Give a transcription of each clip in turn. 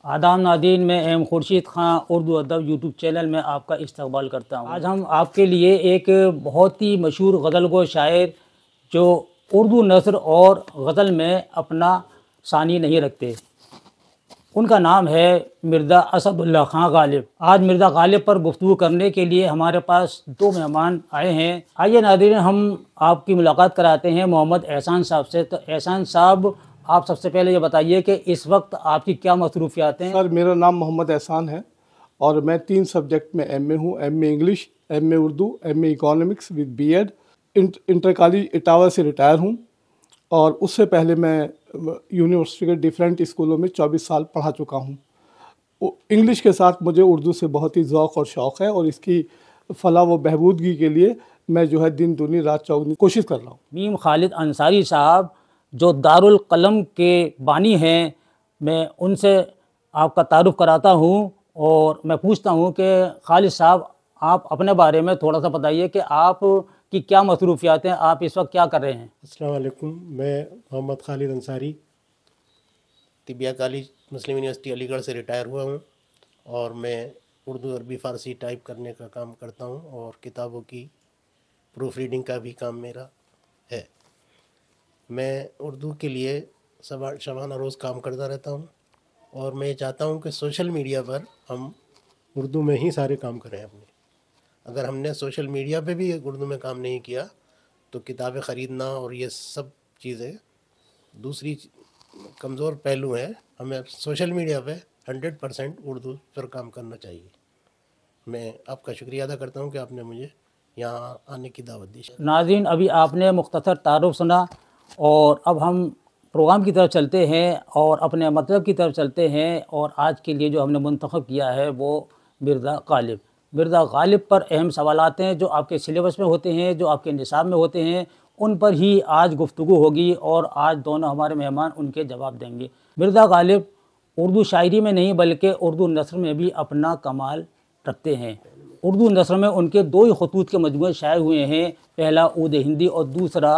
आदाम नादीन में एम खुर्शीद खां उर्दू अदब यूट्यूब चैनल में आपका इस्तबाल करता हूँ आज हम आपके लिए एक बहुत ही मशहूर गज़ल गो शायर जो उर्दू नसर और गज़ल में अपना सानी नहीं रखते उनका नाम है मिर्ज़ा असदुल्ला खां गालिब आज मिर्ज़ा गालिब पर गुफ्तु करने के लिए हमारे पास दो मेहमान आए हैं आइए नादिन हम आपकी मुलाकात कराते हैं मोहम्मद एहसान साहब से तो एहसान साहब आप सबसे पहले ये बताइए कि इस वक्त आपकी क्या मसरूफियात हैं सर मेरा नाम मोहम्मद एहसान है और मैं तीन सब्जेक्ट में एम ए हूँ M A English M A Urdu M A economics with B Ed inter college Etawah से रिटायर हूँ और उससे पहले मैं यूनिवर्सिटी के डिफरेंट स्कूलों में 24 साल पढ़ा चुका हूँ इंग्लिश के साथ मुझे उर्दू से बहुत ही ओक़ और शौक़ है और इसकी फलाह व बहबूदगी के लिए मैं जो है दिन दूनी रात चौगनी कोशिश कर रहा हूँ मीम खालिद अंसारी साहब जो दारुल कलम के बानी हैं मैं उनसे आपका तारुफ कराता हूँ और मैं पूछता हूँ कि खालिद साहब आप अपने बारे में थोड़ा सा बताइए कि आप की क्या मसरूफियात हैं आप इस वक्त क्या कर रहे हैं असलकुम मैं Mohammad Khalid Ansari Tibbiya college Muslim University Aligarh से रिटायर हुआ हूँ और मैं उर्दू अरबी फ़ारसी टाइप करने का काम करता हूँ और किताबों की प्रूफ रीडिंग का भी काम मेरा है मैं उर्दू के लिए सवाल शबाना रोज़ काम करता रहता हूँ और मैं चाहता हूँ कि सोशल मीडिया पर हम उर्दू में ही सारे काम करें अपने अगर हमने सोशल मीडिया पे भी उर्दू में काम नहीं किया तो किताबें ख़रीदना और ये सब चीज़ें दूसरी कमज़ोर पहलू हैं हमें सोशल मीडिया पे हंड्रेड परसेंट उर्दू पर काम करना चाहिए मैं आपका शुक्रिया अदा करता हूँ कि आपने मुझे यहाँ आने की दावत दी नाजीन अभी आपने मुख्तर तारफ़ सुना और अब हम प्रोग्राम की तरफ चलते हैं और अपने मतलब की तरफ चलते हैं और आज के लिए जो हमने मंतखब किया है वो मिर्ज़ा गालिब मिर्ज़ा गालिब पर अहम सवाल हैं जो आपके सिलेबस में होते हैं जो आपके निसाब में होते हैं उन पर ही आज गुफ्तु होगी और आज दोनों हमारे मेहमान उनके जवाब देंगे मिर्ज़ा गालिब उर्दू शायरी में नहीं बल्कि उर्दू नसर में भी अपना कमाल रखते हैं उर्दू नसर में उनके दो ही खतूत के मजमू शायर हुए हैं पहला उद हिंदी और दूसरा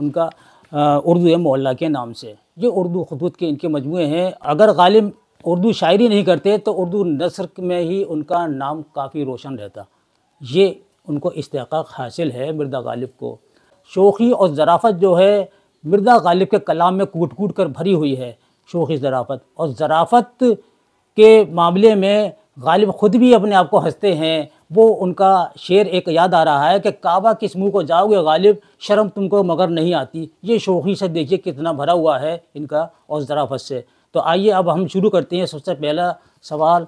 उनका उर्दू मोहल्ला के नाम से ये उर्दू खतूत के इनके मजमू हैं अगर गालिब उर्दू शायरी नहीं करते तो उर्दू नसर में ही उनका नाम काफ़ी रोशन रहता ये उनको इस्तेक हासिल है मिर्जा गालिब को शोखी और ज़राफ़त जो है मिर्जा गालिब के कलाम में कूट कूट कर भरी हुई है शोखी ज़राफ़त और ज़राफ़त के मामले में गालिब ख़ुद भी अपने आप को हंसते हैं वो उनका शेर एक याद आ रहा है कि काबा किस मुँह को जाओगे गालिब शर्म तुमको मगर नहीं आती ये शोखी से देखिए कितना भरा हुआ है इनका और ज़राफत से तो आइए अब हम शुरू करते हैं सबसे पहला सवाल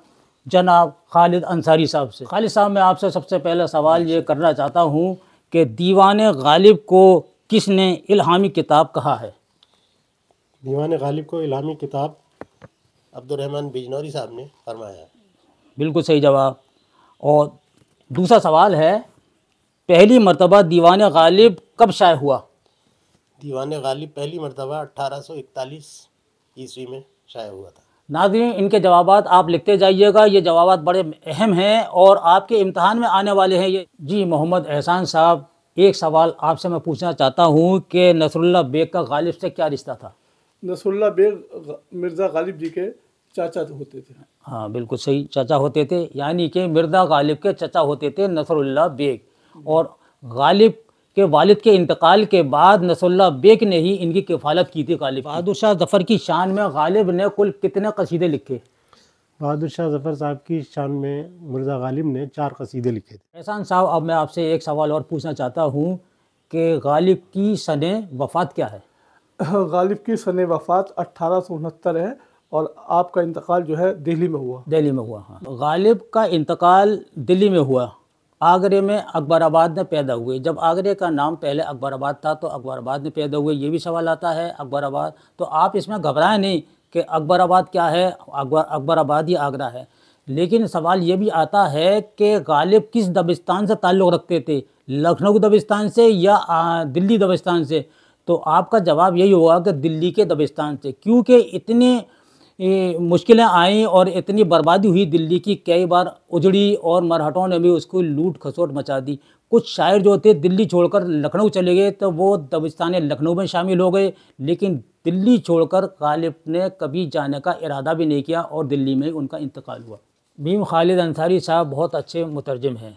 जनाब खालिद अंसारी साहब से खालिद साहब मैं आपसे सबसे पहला सवाल ये करना चाहता हूँ कि दीवान गालिब को किसने इल्हामी किताब कहा है दीवान गालिब को इल्हामी किताब अब्दुलरहमान बिजनौरी साहब ने फरमाया बिल्कुल सही जवाब और दूसरा सवाल है पहली मरतबा दीवान गालिब कब शाये हुआ दीवान गालिब पहली मरतबा अट्ठारह सौ इकतालीस ईस्वी में शाये हुआ था नाजरीन इनके जवाब आप लिखते जाइएगा ये जवाब बड़े अहम हैं और आपके इम्तहान में आने वाले हैं ये जी मोहम्मद एहसान साहब एक सवाल आपसे मैं पूछना चाहता हूँ कि नसरुल्ला बेग का गालिब से क्या रिश्ता था नसरुल्ला बेग मिर्ज़ा गालिब जी के चाचा होते थे हाँ बिल्कुल सही चचा होते थे यानी कि मिर्जा गालिब के चचा होते थे नसरुल्ला बेग और गालिब के वालिद के इंतकाल के बाद नसरुल्ला बेग ने ही इनकी किफालत की थी गालिब बहादुर शाह जफ़र की शान में गालिब ने कुल कितने कसीदे लिखे बहादुर शाह जफ़र साहब की शान में मिर्ज़ा गालिब ने चार कसीदे लिखे थे एहसान साहब अब मैं आपसे एक सवाल और पूछना चाहता हूँ कि गालिब की सन वफ़ात क्या है गालिब की सन वफ़ात अट्ठारह सौ उनहत्तर है और आपका इंतकाल जो है दिल्ली में हुआ दिल्ली में हुआ हाँ गालिब का इंतकाल दिल्ली में हुआ आगरे में अकबराबाद में पैदा हुए जब आगरे का नाम पहले अकबराबाद था तो अकबराबाद में पैदा हुए ये भी सवाल आता है अकबराबाद तो आप इसमें घबराएं नहीं कि अकबराबाद क्या है अकबर अकबराबाद ही आगरा है लेकिन सवाल ये भी आता है कि गालिब किस दबिस्तान से ताल्लुक़ रखते थे लखनऊ दबिस्तान से या दिल्ली दबिस्तान से तो आपका जवाब यही होगा कि दिल्ली के दबिस्तान से क्योंकि इतने मुश्किलें आई और इतनी बर्बादी हुई दिल्ली की कई बार उजड़ी और मरहटों ने भी उसको लूट खसोट मचा दी कुछ शायर जो थे दिल्ली छोड़कर लखनऊ चले गए तो वो दबिस्तान लखनऊ में शामिल हो गए लेकिन दिल्ली छोड़कर गालिब ने कभी जाने का इरादा भी नहीं किया और दिल्ली में उनका इंतकाल हुआ भीम खालिद अंसारी साहब बहुत अच्छे मुतरजम हैं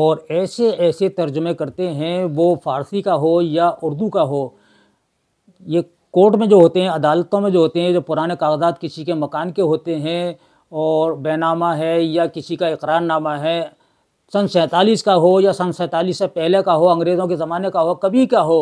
और ऐसे ऐसे तर्जमे करते हैं वो फ़ारसी का हो या उर्दू का हो ये कोर्ट में जो होते हैं अदालतों में जो होते हैं जो पुराने कागजात किसी के मकान के होते हैं और बैनामा है या किसी का इकरारनामा है सन सैंतालीस का हो या सन सैंतालीस से पहले का हो अंग्रेज़ों के ज़माने का हो कभी का हो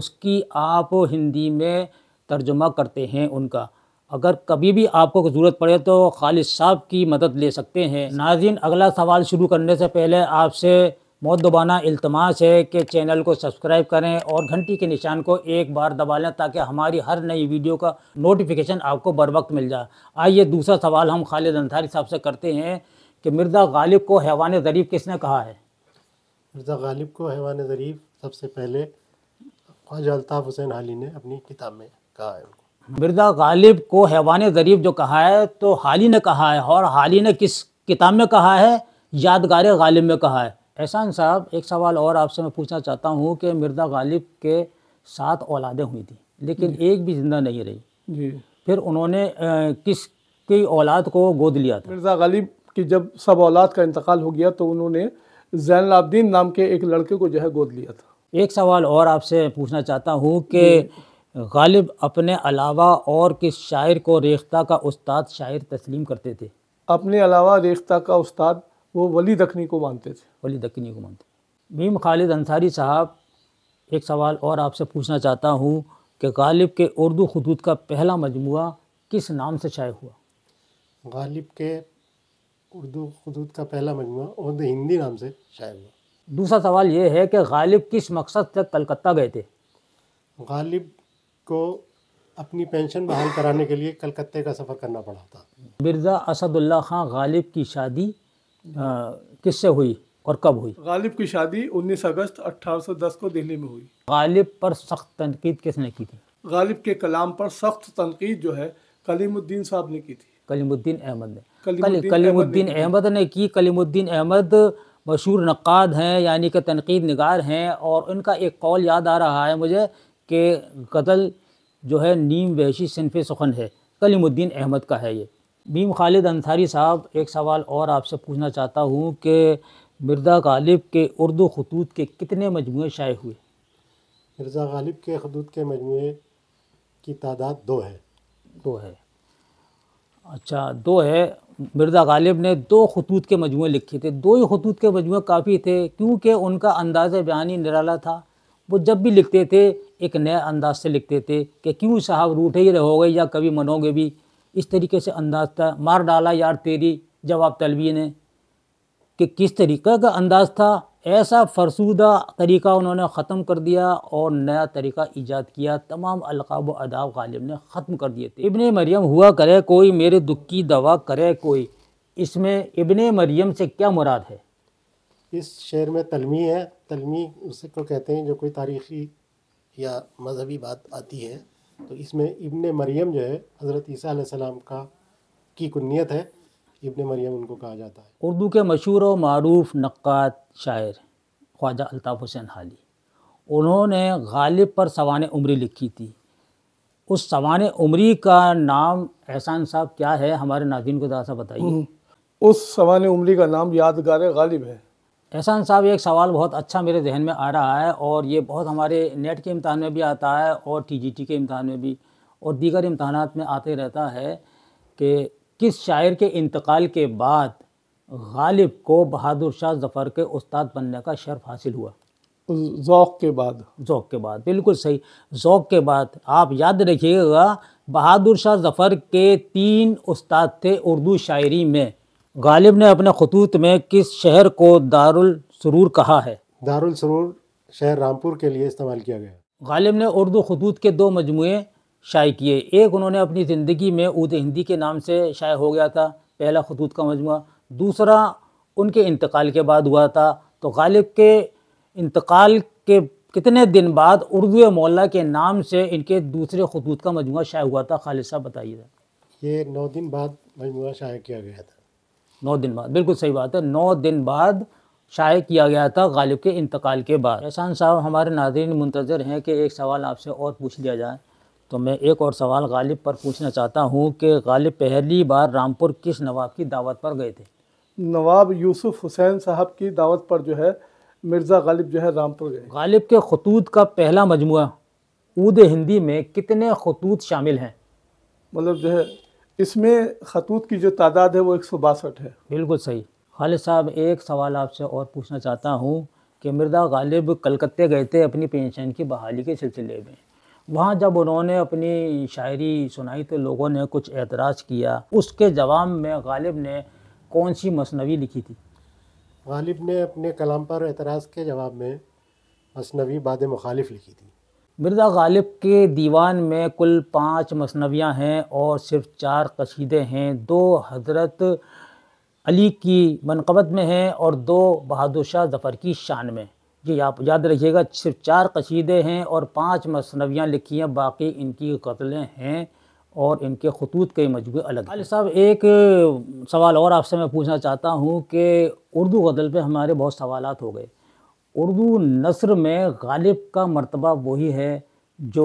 उसकी आप हिंदी में तर्जुमा करते हैं उनका अगर कभी भी आपको ज़रूरत पड़े तो खालिद साहब की मदद ले सकते हैं नाजिन अगला सवाल शुरू करने से पहले आपसे मौत दोबाना इल्तमास है कि चैनल को सब्सक्राइब करें और घंटी के निशान को एक बार दबा लें ताकि हमारी हर नई वीडियो का नोटिफिकेशन आपको बर वक्त मिल जाए आइए दूसरा सवाल हम खालिद अंसारी साहब से करते हैं कि मिर्ज़ा गालिब को हैवान ज़रीफ़ किसने कहा है मिर्ज़ा गालिब को हैवान ज़रीफ़ सबसे पहले ख्वाजा अल्ताफ़ हुसैन हाली ने अपनी किताब में कहा है मिर्ज़ा गालिब को हैवान ज़रीफ़ जो कहा है तो हाली ने कहा है और हाली ने किस किताब में कहा है यादगार गालिब में कहा है एहसान साहब एक सवाल और आपसे मैं पूछना चाहता हूँ कि मिर्ज़ा गालिब के सात औलादें हुई थी लेकिन एक भी ज़िंदा नहीं रही जी फिर उन्होंने किस की औलाद को गोद लिया था मिर्ज़ा गालिब की जब सब औलाद का इंतकाल हो गया तो उन्होंने जैन लाब्दीन नाम के एक लड़के को जो है गोद लिया था एक सवाल और आपसे पूछना चाहता हूँ कि गालिब अपने अलावा और किस शायर को रेख्ता का उस्ताद शायर तस्लीम करते थे अपने अलावा रेख्ता का उस्ताद वो वली दखनी को मानते थे वली दखनी को मानते मीम खालिद अंसारी साहब एक सवाल और आपसे पूछना चाहता हूँ कि गालिब के उर्दू खतूत का पहला मजमू किस नाम से शाये हुआ गालिब के उर्दू खतूत का पहला मजमू उर्दू हिंदी नाम से शाये हुआ दूसरा सवाल ये है कि गालिब किस मकसद से कलकत्ता गए थे गालिब को अपनी पेंशन बहाल कराने के लिए कलकत्ते का सफ़र करना पड़ा था मिर्ज़ा असदुल्ला खां गालिब की शादी किससे हुई और कब हुई गालिब की शादी 19 अगस्त 1810 को दिल्ली में हुई गालिब पर सख्त तनकीद किसने की थी गालिब के कलाम पर सख्त तनकीद जो है कलीमुद्दीन साहब ने की थी कलीमुद्दीन अहमद ने कलीमुद्दीन, अहमद ने की कलीमुद्दीन अहमद मशहूर नक़ाद हैं यानी कि तनकीद नगार हैं और उनका एक कौल याद आ रहा है मुझे कि गज़ल जो है नीम वहशी सिनफ सुखन है कलीमुद्दीन अहमद का है ये भीम खालिद अंसारी साहब एक सवाल और आपसे पूछना चाहता हूँ कि मिर्ज़ा गालिब के उर्दू खतूत के कितने मजमू शाये हुए मिर्ज़ा गालिब के खतूत के मजमू की तादाद दो है दो है अच्छा दो है मिर्ज़ा गालिब ने दो खतूत के मजमू लिखे थे दो ही खतूत के मजमू काफ़ी थे क्योंकि उनका अंदाज़ बयानी निराला था वो जब भी लिखते थे एक नए अंदाज से लिखते थे कि क्यों साहब रूठे ही रहोगे या कभी मनोगे भी इस तरीके से अंदाज था मार डाला यार तेरी जवाब तलबी ने कि किस तरीक़े का अंदाज़ था ऐसा फरसूदा तरीक़ा उन्होंने ख़त्म कर दिया और नया तरीक़ा ईजाद किया तमाम अलकाब अदाब गालिब ने ख़त्म कर दिए थे इबन मरियम हुआ करे कोई मेरे दुख की दवा करे कोई इसमें इबन मरियम से क्या मुराद है इस शेर में तलमी है तलमी उसे तो कहते हैं जो कोई तारीख़ी या मज़हबी बात आती है तो इसमें इब्न मरियम जो है हज़रत सलाम का की कुन्नीत है इबन मरियम उनको कहा जाता है उर्दू के मशहूर और मरूफ नक़ात शायर ख्वाजा अल्ताफ़ हुसैन हाली उन्होंने गालिब पर सवान उमरी लिखी थी उस सवान उमरी का नाम एहसान साहब क्या है हमारे नादिन को दासा बताइए उस सवान उमरी का नाम यादगार गालिब है एहसान साहब एक सवाल बहुत अच्छा मेरे जहन में आ रहा है और ये बहुत हमारे नेट के इम्तहान में भी आता है और टीजीटी के इम्तहान में भी और दीगर इम्तहान में आते रहता है कि किस शायर के इंतकाल के बाद गालिब को बहादुर शाह जफ़र के उस्ताद बनने का शर्फ हासिल हुआ ओक़ के बाद ओक़ के बाद बिल्कुल सही ओक के बाद आप याद रखिएगा बहादुर शाह जफ़र के तीन उस्ताद थे उर्दू शायरी में गालिब ने अपने खतूत में किस शहर को दारुल सुरूर कहा है दारुल सुरूर शहर रामपुर के लिए इस्तेमाल किया गया गालिब ने उर्दू खतूत के दो मजमू शाये किए एक उन्होंने अपनी ज़िंदगी में उद हिंदी के नाम से शाये हो गया था पहला खतूत का मजमू दूसरा उनके इंतकाल के बाद हुआ था तो गालिब के इंतकाल के कितने दिन बाद उर्दू मौला के नाम से इनके दूसरे खतूत का मजमू शाये हुआ था खालिद साहब बताइए ये नौ दिन बाद मजमू शाये किया गया था नौ दिन बाद बिल्कुल सही बात है नौ दिन बाद शाये किया गया था गालिब के इंतकाल के बाद एहसान साहब हमारे नाजरन मुंतज़र हैं कि एक सवाल आपसे और पूछ लिया जाए तो मैं एक और सवाल गालिब पर पूछना चाहता हूँ कि गालिब पहली बार रामपुर किस नवाब की दावत पर गए थे नवाब यूसुफ हुसैन साहब की दावत पर जो है मिर्ज़ा गालिब जो है रामपुर गए गालिब के खतूत का पहला मजमू ऊद हिंदी में कितने खतूत शामिल हैं मतलब जो है इसमें खतूत की जो तादाद है वो एक सौ बासठ है बिल्कुल सही खालिद साहब एक सवाल आपसे और पूछना चाहता हूँ कि मिर्जा गालिब कलकत्ते गए थे अपनी पेंशन की बहाली के सिलसिले में वहाँ जब उन्होंने अपनी शायरी सुनाई तो लोगों ने कुछ एतराज़ किया उसके जवाब में गालिब ने कौन सी मसनवी लिखी थी गालिब ने अपने कलाम पर एतराज़ के जवाब में मसनवी बाद मुखालिफ लिखी थी मिर्ज़ा गालिब के दीवान में कुल पाँच मसनवियाँ हैं और सिर्फ चार कशीदे हैं दो हज़रत अली की मनकबत में हैं और दो बहादुर शाह जफ़र की शान में ये आप याद रखिएगा सिर्फ चार कशीदे हैं और पाँच मसनवियाँ लिखी हैं बाकी इनकी कतलें हैं और इनके खतूत के मजबूत अलग अली साहब एक सवाल और आपसे मैं पूछना चाहता हूँ कि उर्दू गज़ल पर हमारे बहुत सवाल हो गए उर्दू नसर में गालिब का मर्तबा वही है जो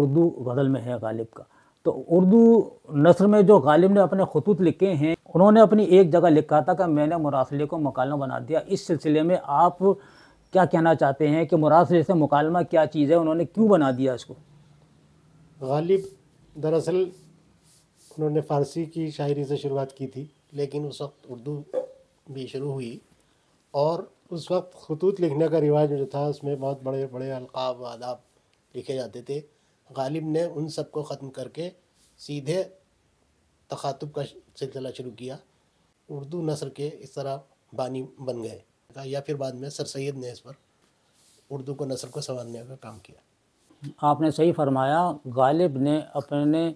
उर्दू गज़ल में है गालिब का तो उर्दू नसर में जो गालिब ने अपने खतूत लिखे हैं उन्होंने अपनी एक जगह लिखा था कि मैंने मुरासले को मकालमा बना दिया इस सिलसिले में आप क्या कहना चाहते हैं कि मुरासले से मकालमा क्या चीज़ है उन्होंने क्यों बना दिया इसको गालिब दरअसल उन्होंने फ़ारसी की शायरी से शुरुआत की थी लेकिन उस वक्त उर्दू भी शुरू हुई और उस वक्त खतूत लिखने का रिवाज जो था उसमें बहुत बड़े बड़े अलकाब आदाब लिखे जाते थे गालिब ने उन सब को ख़त्म करके सीधे तखातब का सिलसिला शुरू किया उर्दू नसर के इस तरह बानी बन गए या फिर बाद में सर सैद ने इस पर उर्दू को नसर को संवारने का काम किया आपने सही फरमाया गालिब ने अपने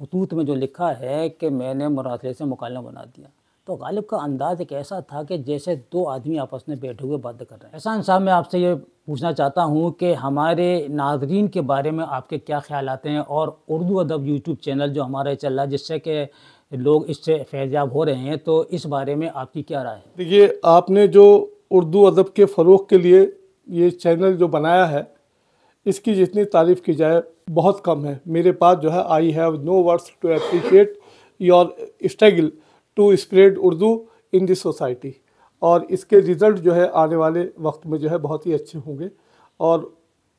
खतूत में जो लिखा है कि मैंने मुरासले से मुकालम बना दिया तो गालिब का अंदाज एक ऐसा था कि जैसे दो आदमी आपस में बैठे हुए बात कर रहे हैं एहसान साहब मैं आपसे ये पूछना चाहता हूँ कि हमारे नाजरीन के बारे में आपके क्या ख्याल आते हैं और उर्दू अदब यूट्यूब चैनल जो हमारा चल रहा है जिससे कि लोग इससे फैजाब हो रहे हैं तो इस बारे में आपकी क्या राय है देखिए आपने जो उर्दू अदब के फ़रोग के लिए ये चैनल जो बनाया है इसकी जितनी तारीफ़ की जाए बहुत कम है मेरे पास जो है I have no words to appreciate your struggle to spread Urdu in this society और इसके रिज़ल्ट जो है आने वाले वक्त में जो है बहुत ही अच्छे होंगे और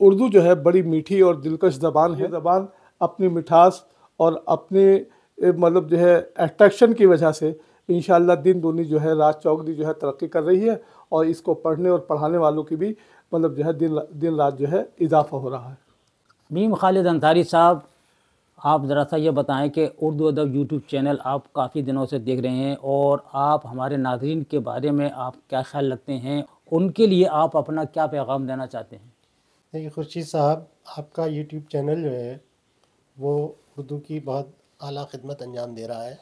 उर्दू जो है बड़ी मीठी और दिलकश ज़बान है ज़बान अपनी मिठास और अपने मतलब जो है अट्रैक्शन की वजह से इन दिन दूनी जो है राज चौधरी जो है तरक्की कर रही है और इसको पढ़ने और पढ़ाने वालों की भी मतलब जो है दिन दिन रात जो है इजाफा हो रहा है मीम खालिद अंसारी साहब आप ज़रा सा ये बताएं कि उर्दू अदब यूट्यूब चैनल आप काफ़ी दिनों से देख रहे हैं और आप हमारे नाजरन के बारे में आप क्या ख्याल रखते हैं उनके लिए आप अपना क्या पैगाम देना चाहते हैं देखिए खुर्शीद साहब आपका यूट्यूब चैनल जो है वो उर्दू की बहुत अली खदमत अंजाम दे रहा है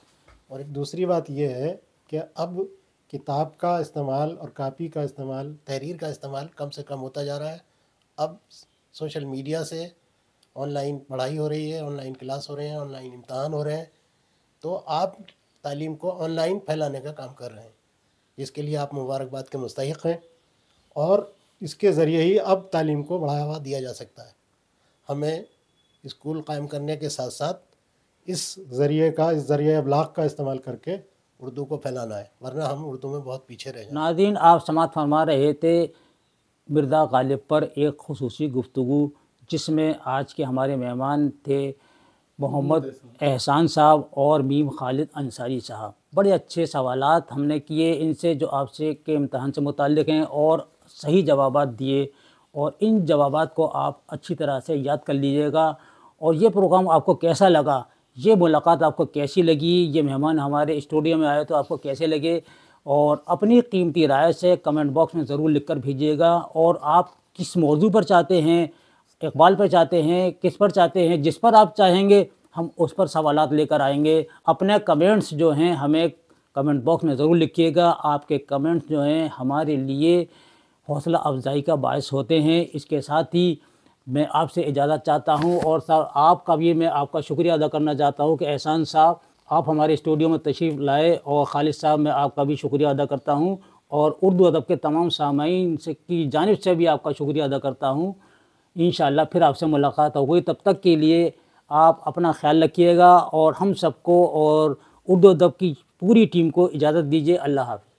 और एक दूसरी बात यह है कि अब किताब का इस्तेमाल और कापी का इस्तेमाल तहरीर का इस्तेमाल कम से कम होता जा रहा है अब सोशल मीडिया से ऑनलाइन पढ़ाई हो रही है ऑनलाइन क्लास हो रहे हैं ऑनलाइन इम्तहान हो रहे हैं तो आप तालीम को ऑनलाइन फैलाने का काम कर रहे हैं जिसके लिए आप मुबारकबाद के मुस्तक हैं और इसके ज़रिए ही अब तालीम को बढ़ावा दिया जा सकता है हमें स्कूल कायम करने के साथ साथ इस ज़रिए का इस ज़रिए अबलाग का इस्तेमाल करके उर्दू को फैलाना है वरना हम उर्दू में बहुत पीछे रह नाजीन आप समात फरमा रहे थे मिर्जा गालिब पर एक खसूसी गुफ्तु जिसमें आज के हमारे मेहमान थे मोहम्मद एहसान साहब और मीम खालिद अंसारी साहब बड़े अच्छे सवाल हमने किए इनसे जो आपसे के इम्तहान से मुतल हैं और सही जवाब दिए और इन जवाब को आप अच्छी तरह से याद कर लीजिएगा और ये प्रोग्राम आपको कैसा लगा ये मुलाकात आपको कैसी लगी ये मेहमान हमारे स्टूडियो में आए तो आपको कैसे लगे और अपनी कीमती राय से कमेंट बॉक्स में ज़रूर लिख कर भेजिएगा और आप किस मौजू पर चाहते हैं इकबाल पर चाहते हैं किस पर चाहते हैं जिस पर आप चाहेंगे हम उस पर सवाल लेकर आएंगे अपने कमेंट्स जो हैं हमें कमेंट बॉक्स में ज़रूर लिखिएगा आपके कमेंट्स जो हैं हमारे लिए हौसला अफजाई का बायस होते हैं इसके साथ ही मैं आपसे इजाज़त चाहता हूं और सर आपका भी मैं आपका शुक्रिया अदा करना चाहता हूं कि एहसान साहब आप हमारे स्टूडियो में तशरीफ़ लाए और खालिद साहब मैं आपका भी शुक्रिया अदा करता हूं और उर्दू अदब के तमाम सामाइन से की जानब से भी आपका शुक्रिया अदा करता हूं इन फिर आपसे मुलाकात हो गई तब तक के लिए आप अपना ख्याल रखिएगा और हम सबको और उर्दो अदब की पूरी टीम को इजाज़त दीजिए अल्लाह हाफि